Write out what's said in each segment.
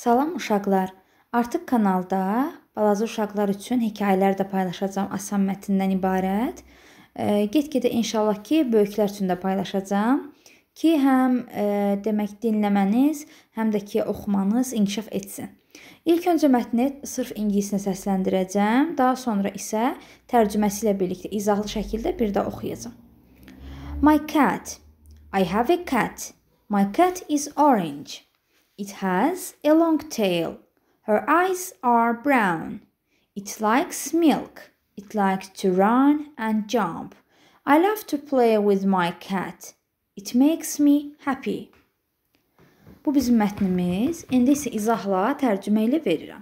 Salam uşaqlar. Artıq kanalda balaca uşaqlar üçün hekayələr də paylaşacağım, asan mətndən ibarət. E, Get-gedə inşallah ki, böyüklər üçün də paylaşacağam ki, həm e, demək dinləməniz, həm də ki, oxumanız inkişaf etsin. İlk öncə mətni sırf ingiliscə səsləndirəcəm, daha sonra isə tərcüməsi ilə birlikdə izahlı şəkildə bir də oxuyacağam. My cat. I have a cat. My cat is orange. It has a long tail. Her eyes are brown. It likes milk. It likes to run and jump. I love to play with my cat. It makes me happy. Bu bizim mətnimiz. İndi isə izahla tərcümə ilə verirəm.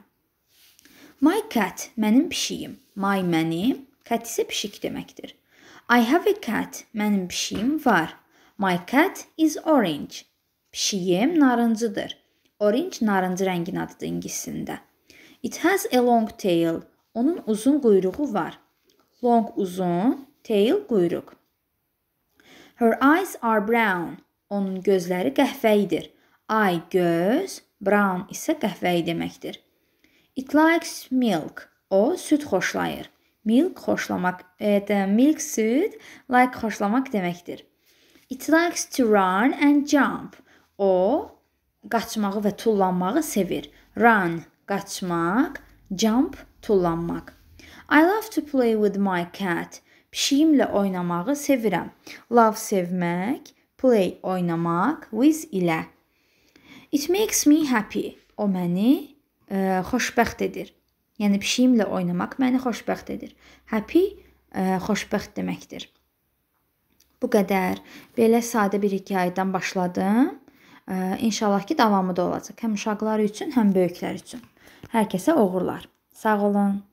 My cat mənim pişiyim. My mənim, cat isə pişik deməkdir. I have a cat. Mənim pişiyim var. My cat is orange. Pişiyim narıncıdır. Orange narıncı rəngin adıdır ingilisində. It has a long tail. Onun uzun quyruğu var. Long uzun, tail quyruq. Her eyes are brown. Onun gözləri qəhvəyidir. Ay göz, brown isə qəhvəyi deməkdir. It likes milk. O süd xoşlayır. Milk xoşlamaq, e, milk süd, like xoşlamaq deməkdir. It likes to run and jump. O qaçmağı və tullanmağı sevir. Run qaçmaq, jump tullanmaq. I love to play with my cat. Pişiyimlə oynamağı sevirəm. Love sevmək, play oynamaq, with ilə. It makes me happy. O məni ə, e, xoşbəxt edir. Yəni pişiyimlə oynamaq məni xoşbəxt edir. Happy ə, e, xoşbəxt deməkdir. Bu qədər. Belə sadə bir hekayədən başladım. İnşallah ki, davamı da olacaq. Həm uşaqlar üçün, həm böyüklər üçün. Hər kəsə uğurlar. Sağ olun.